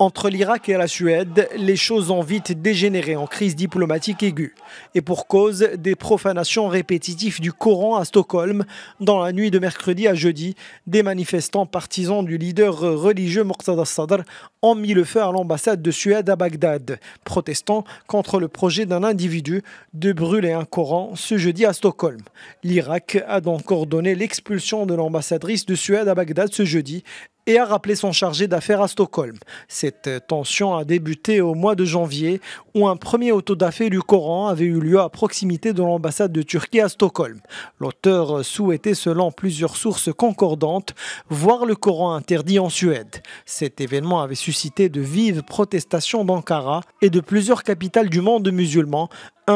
Entre l'Irak et la Suède, les choses ont vite dégénéré en crise diplomatique aiguë, et pour cause des profanations répétitives du Coran à Stockholm. Dans la nuit de mercredi à jeudi, des manifestants partisans du leader religieux al Sadr ont mis le feu à l'ambassade de Suède à Bagdad, protestant contre le projet d'un individu de brûler un Coran ce jeudi à Stockholm. L'Irak a donc ordonné l'expulsion de l'ambassadrice de Suède à Bagdad ce jeudi et a rappelé son chargé d'affaires à Stockholm. Cette euh, tension a débuté au mois de janvier où un premier auto du Coran avait eu lieu à proximité de l'ambassade de Turquie à Stockholm. L'auteur souhaitait, selon plusieurs sources concordantes, voir le Coran interdit en Suède. Cet événement avait suscité de vives protestations d'Ankara et de plusieurs capitales du monde musulman,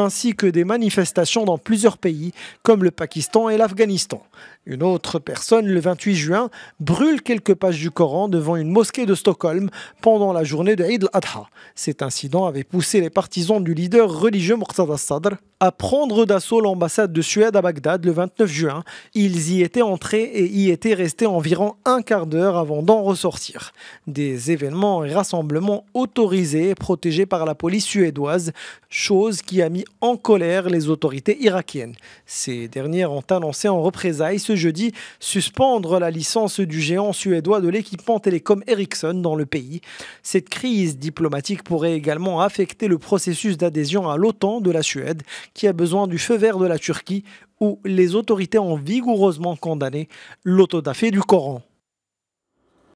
ainsi que des manifestations dans plusieurs pays comme le Pakistan et l'Afghanistan. Une autre personne, le 28 juin, brûle quelques pages du Coran devant une mosquée de Stockholm pendant la journée de Eid al-Adha. Cet incident avait poussé les partisans du leader religieux Murtada Sadr à prendre d'assaut l'ambassade de Suède à Bagdad le 29 juin. Ils y étaient entrés et y étaient restés environ un quart d'heure avant d'en ressortir. Des événements et rassemblements autorisés et protégés par la police suédoise, chose qui a mis en colère les autorités irakiennes. Ces dernières ont annoncé en représailles ce jeudi suspendre la licence du géant suédois de l'équipement télécom Ericsson dans le pays. Cette crise diplomatique pourrait également affecter le processus d'adhésion à l'OTAN de la Suède qui a besoin du feu vert de la Turquie, où les autorités ont vigoureusement condamné l'autodafé du Coran.